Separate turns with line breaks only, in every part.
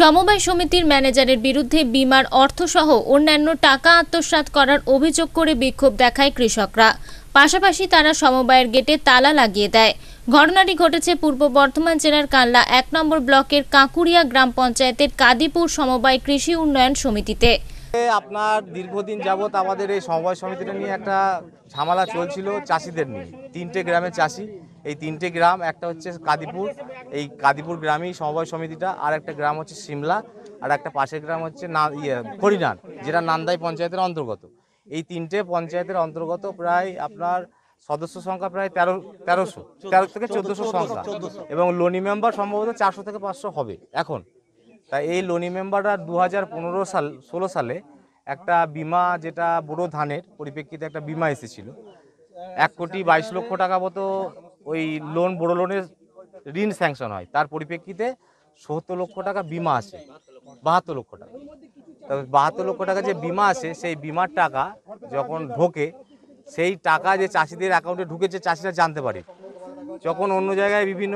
সমবায় সমিতির ম্যানেজারের বিরুদ্ধে বিমার অর্থসহ অন্যান্য টাকা আত্মসাত করার অভিযোগ করে বিক্ষোভ দেখায় কৃষকরা পাশাপাশি তারা সমবায়ের গেটে তালা লাগিয়ে দেয় ঘটনাটি ঘটেছে পূর্ব বর্ধমান জেলার কাল্লা এক নম্বর ব্লকের কাকুরিয়া গ্রাম পঞ্চায়েতের কাদিপুর সমবায় কৃষি উন্নয়ন সমিতিতে
আপনার দীর্ঘদিন যাবৎ আমাদের এই সমবায় সমিতিটা নিয়ে একটা ঝামেলা চলছিল চাষিদের নিয়ে তিনটে গ্রামের চাষি এই তিনটে গ্রাম একটা হচ্ছে কাদিপুর এই কাদিপুর গ্রামই সমবায় সমিতিটা আর একটা গ্রাম হচ্ছে সিমলা আর একটা পাশের গ্রাম হচ্ছে না ইয়ে হরিনান যেটা নান্দাই পঞ্চায়েতের অন্তর্গত এই তিনটে পঞ্চায়েতের অন্তর্গত প্রায় আপনার সদস্য সংখ্যা প্রায় তেরো তেরোশো তেরো থেকে চোদ্দোশো সংখ্যা এবং লোনি মেম্বার সম্ভবত চারশো থেকে পাঁচশো হবে এখন তাই এই লোনি মেম্বাররা দু হাজার পনেরো সাল ষোলো সালে একটা বিমা যেটা বড় ধানের পরিপ্রেক্ষিতে একটা বিমা এসেছিল এক কোটি বাইশ লক্ষ টাকা মতো ওই লোন বড়ো লোনের ঋণ স্যাংশন হয় তার পরিপ্রেক্ষিতে সত্তর লক্ষ টাকা বিমা আছে বাহাত্তর লক্ষ টাকা তবে বাহাত্তর লক্ষ টাকা যে বিমা আছে সেই বিমার টাকা যখন ঢোকে সেই টাকা যে চাষিদের অ্যাকাউন্টে ঢুকেছে চাষিরা জানতে পারে যখন অন্য জায়গায় বিভিন্ন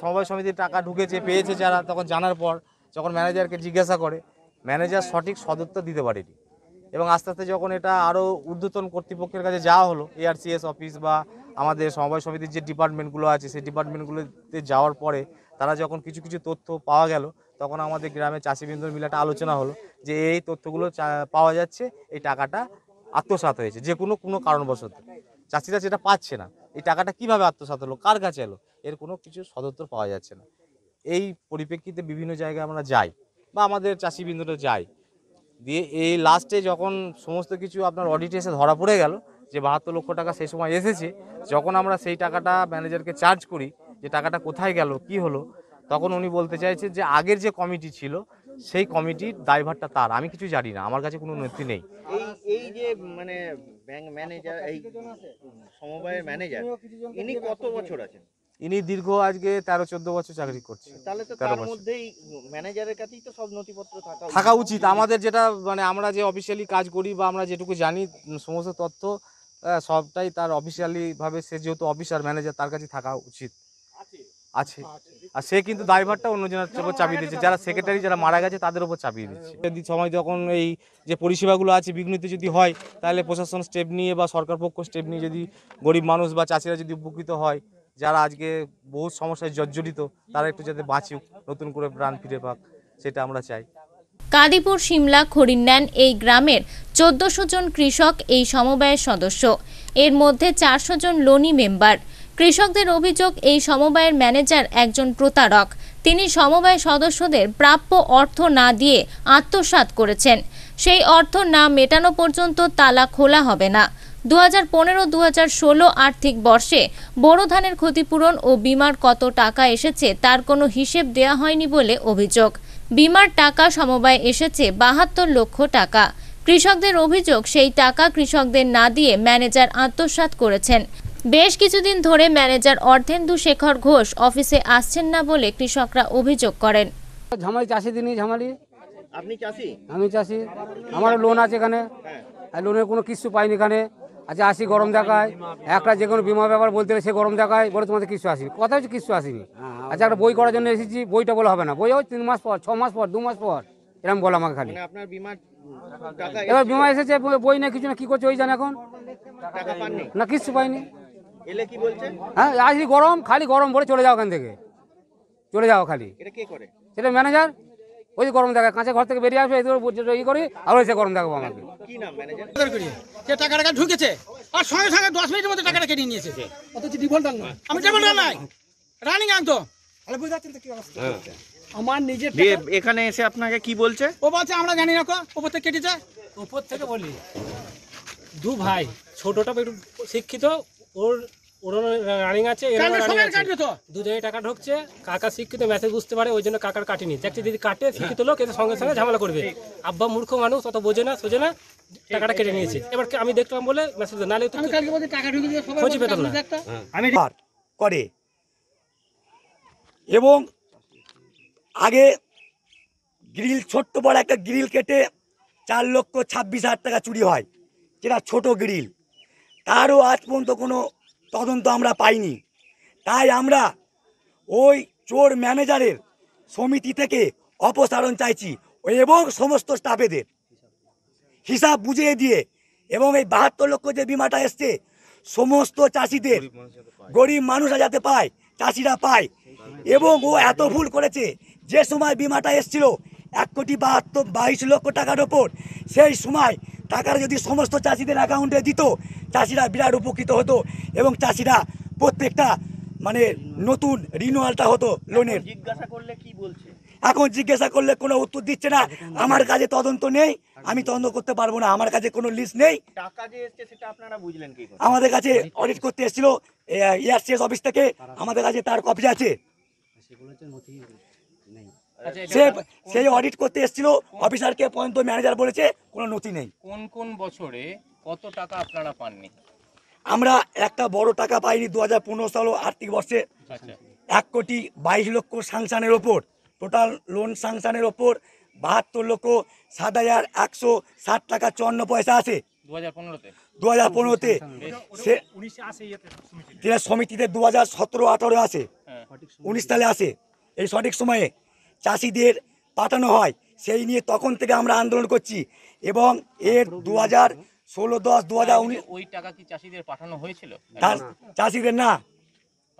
সমবায় সমিতির টাকা ঢুকেছে পেয়েছে যারা তখন জানার পর যখন ম্যানেজারকে জিজ্ঞাসা করে ম্যানেজার সঠিক সদত্ব দিতে পারেনি এবং আস্তে আস্তে যখন এটা আরও ঊর্ধ্বতন কর্তৃপক্ষের কাছে যাওয়া হলো এআরসিএস অফিস বা আমাদের সমবায় সমিতির যে ডিপার্টমেন্টগুলো আছে সেই ডিপার্টমেন্টগুলোতে যাওয়ার পরে তারা যখন কিছু কিছু তথ্য পাওয়া গেল তখন আমাদের গ্রামে চাষিবৃন্দর মিলে একটা আলোচনা হলো যে এই তথ্যগুলো পাওয়া যাচ্ছে এই টাকাটা আত্মসাত হয়েছে যে কোনো কোনো কারণবশত চাষিরা সেটা পাচ্ছে না এই টাকাটা কিভাবে আত্মসাত হলো কার কাছে এলো এর কোনো কিছু সদত্তর পাওয়া যাচ্ছে না এই পরিপ্রেক্ষিতে বিভিন্ন জায়গায় আমরা যাই বা আমাদের চাষিবৃন্দরা যায় দিয়ে এই লাস্টে যখন সমস্ত কিছু আপনার অডিটে এসে ধরা পড়ে গেল যে বাহাত্তর লক্ষ টাকা সেই সময় এসেছে যখন আমরা সেই টাকাটা ম্যানেজারকে চার্জ করি যে টাকাটা কোথায় গেল কি হলো তখন উনি বলতে চাইছে যে আগের যে কমিটি ছিল সেই কমিটির ড্রাইভারটা তার আমি কিছু জানি না আমার কাছে কোনো নথি নেই এই এই যে মানে ব্যাংক ম্যানেজার এই সমবায়ের ম্যানেজার ইনি কত বছর আছেন ইনি দীর্ঘ আজকে তেরো চোদ্দ বছর চাকরি করছে তাহলে তো তার মধ্যেই ম্যানেজারের থাকা থাকা উচিত আমাদের যেটা মানে আমরা যে অফিসিয়ালি কাজ করি বা আমরা যেটুকু জানি সমস্ত তথ্য সবটাই তার অফিসিয়ালি ভাবে সে যেহেতু অফিসার ম্যানেজার তার কাছে থাকা উচিত আছে আর সে কিন্তু ড্রাইভারটা অন্যজনের উপর চাপিয়ে দিচ্ছে যারা সেক্রেটারি যারা মারা গেছে তাদের উপর চাপিয়ে হ্যাঁ, দিচ্ছে হ্যাঁ। যদি সময় যখন এই যে পরিষেবাগুলো আছে বিঘ্নিত যদি হয় তাহলে প্রশাসন স্টেপ নিয়ে বা সরকার পক্ষ স্টেপ নিয়ে যদি গরিব মানুষ বা চাষিরা যদি উপকৃত হয় যারা আজকে বহু সমস্যায় জর্জরিত তারা একটু যাতে বাঁচুক নতুন করে প্রাণ ফিরে পাক সেটা আমরা চাই
কাদিপুর সিমলা খরিন্যান এই গ্রামের চোদ্দশো জন কৃষক এই সমবায়ের সদস্য এর মধ্যে চারশো জন লোনি মেম্বার কৃষকদের অভিযোগ এই সমবায়ের ম্যানেজার একজন প্রতারক তিনি সমবায় সদস্যদের প্রাপ্য অর্থ না দিয়ে আত্মসাত করেছেন সেই অর্থ না মেটানো পর্যন্ত তালা খোলা হবে না দু হাজার পনেরো দু হাজার ষোলো আর্থিক বর্ষে বোরো ধানের ক্ষতিপূরণ ও বিমার কত টাকা এসেছে তার কোনো হিসেব দেয়া হয়নি বলে অভিযোগ বিমার টাকা সমবায় এসেছে বাহাত্তর লক্ষ টাকা কৃষকদের অভিযোগ সেই টাকা কৃষকদের না দিয়ে ম্যানেজার আত্মসাত করেছেন বেশ কিছুদিন ধরে ম্যানেজার অর্ধেন্দু শেখর ঘোষ অফিসে আসছেন না বলে কৃষকরা অভিযোগ করেন
ঝামালি চাষি দিনই ঝামালি আপনি চাষি আমি চাষি আমার লোন আছে এখানে লোনের কোনো কিছু পাইনি এখানে আচ্ছা আসি গরম দেখায় একটা যে কোনো বিমা ব্যাপার বলতে সে গরম দেখায় বলে তোমাদের কিছু আসেনি কথা হচ্ছে কিছু আসেনি হ্যাঁ, আচ্ছা একটা বই হ্যাঁ। করার জন্য এসেছি বইটা বলে হবে না বই হবে তিন মাস পর ছ মাস পর দু মাস পর এরকম বলো আমাকে খালি মানে এবার বিমা এসেছে বই না কিছু না কি করছে ওই জানে এখন না কিছু পাইনি হ্যাঁ আসি গরম খালি গরম বলে চলে যাও ওখান থেকে চলে যাও খালি সেটা ম্যানেজার ওই গরম দেখা কাঁচা ঘর থেকে বেরিয়ে আসবে এই করি আর ওই গরম দেখাবো
আমাকে
যে টাকা ঢুকেছে আর সঙ্গে সঙ্গে দশ মিনিটের মধ্যে টাকাটা কেটে নিয়েছে অথচ ডিফল্টার আমি ডিফল্টার নাই রানিং একদম বুঝতে
পারছেন
হ্যাঁ।
আমার নিজের এখানে এসে আপনাকে কি বলছে ও বলছে আমরা জানি না ওপর থেকে কেটেছে ওপর থেকে বলি দু ভাই ছোটটা একটু শিক্ষিত ওর রানিং আছে টাকা ঢুকছে কাকা শিক্ষিত মেসেজ বুঝতে পারে ওই জন্য কাকার কাটে শিক্ষিত লোক সঙ্গে সঙ্গে ঝামেলা করবে আব্বা মূর্খ মানুষ অত বোঝে না না
টাকাটা কেটে নিয়েছে
এবার আমি বলে খোঁজ না
হ্যাঁ। করে এবং আগে গ্রিল ছোট্ট বড় একটা গ্রিল কেটে চার লক্ষ ছাব্বিশ হাজার টাকা চুরি হয় যেটা ছোট গ্রিল তারও আজ পর্যন্ত কোনো তদন্ত আমরা পাইনি তাই আমরা ওই চোর ম্যানেজারের সমিতি থেকে অপসারণ চাইছি এবং সমস্ত স্টাফেদের হিসাব বুঝিয়ে দিয়ে এবং এই বাহাত্তর লক্ষ যে বিমাটা এসছে সমস্ত চাষিদের গরিব মানুষরা যাতে পায় চাষিরা পায় এবং ও এত ভুল করেছে যে সময় বিমাটা এসছিল এক কোটি বাহাত্তর বাইশ লক্ষ টাকার ওপর সেই সময় টাকার যদি সমস্ত চাষিদের অ্যাকাউন্টে দিত চাষিরা বিরাট উপকৃত হতো এবং চাষিরা প্রত্যেকটা মানে নতুন রিনুয়ালটা হতো লোনের জিজ্ঞাসা করলে কি বলছে এখন জিজ্ঞাসা করলে কোনো উত্তর দিচ্ছে না আমার কাছে তদন্ত নেই আমি তদন্ত করতে পারবো না আমার কাছে কোনো লিস্ট নেই
টাকা যে এসছে সেটা আপনারা বুঝলেন কি আমাদের কাছে
অডিট করতে এসেছিল এয়ারসিএস অফিস থেকে আমাদের কাছে তার কপি আছে আচ্ছা, সে সেই অডিট করতে এসেছিল অফিসারকে পর্যন্ত ম্যানেজার বলেছে কোনো নথি নেই
কোন কোন বছরে কত টাকা আপনারা পাননি
আমরা একটা বড় টাকা পাইনি দু হাজার পনেরো সাল আর্থিক বর্ষে আচ্ছা। এক কোটি বাইশ লক্ষ সাংসানের ওপর টোটাল লোন সাংসানের ওপর বাহাত্তর লক্ষ সাত হাজার একশো ষাট টাকা চুয়ান্ন পয়সা আছে দু হাজার পনেরোতে সে হাজার সমিতিতে দু হাজার সতেরো আঠারো আসে হ্যাঁ। উনিশ সালে আসে এই সঠিক সময়ে চাষিদের পাঠানো হয় সেই নিয়ে তখন থেকে আমরা আন্দোলন করছি এবং এর আচ্ছা, দু হাজার ষোলো দশ দু হাজার উনিশ
ওই টাকা কি চাষিদের পাঠানো হয়েছিল চাষিদের না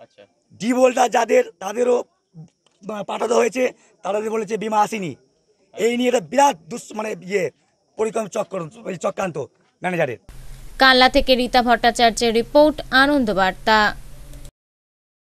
আচ্ছা
ডি যাদের তাদেরও পাঠাতে হয়েছে তাদের বলেছে বিমা আসেনি আচ্ছা। এই নিয়ে এটা বিরাট দুঃ মানে ইয়ে পরিক্রম চক্র চক্রান্ত
ম্যানেজারের কাল্লা থেকে রীতা ভট্টাচার্যের রিপোর্ট আনন্দবার্তা